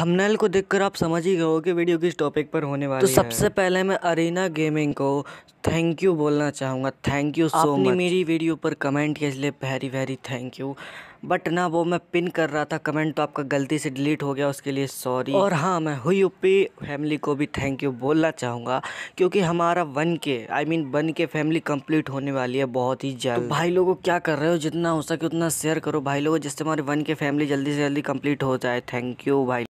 Thumbnail को देखकर आप समझ ही गए हो कि वीडियो किस टॉपिक पर होने तो वाली तो सबसे है। पहले मैं अरीना गेमिंग को थैंक यू बोलना चाहूँगा थैंक यू सो मच मेरी वीडियो पर कमेंट के लिए very very thank you but ना वो मैं पिन कर रहा था कमेंट तो आपका गलती से डिलीट हो गया उसके लिए सॉरी और हाँ मैं हुई उपी फैमिली को भी थैंक यू बोलना चाहूँगा क्योंकि हमारा one K I mean one K family complete होने वाली है बहुत ही तो जल्द तो भाई लोगों क्या कर रहे हो जितना हो सके उतना शेयर करो भाई लोगों जिससे हमारी वन के फैमिली जल्दी से जल्दी कम्प्लीट हो जाए थैंक यू भाई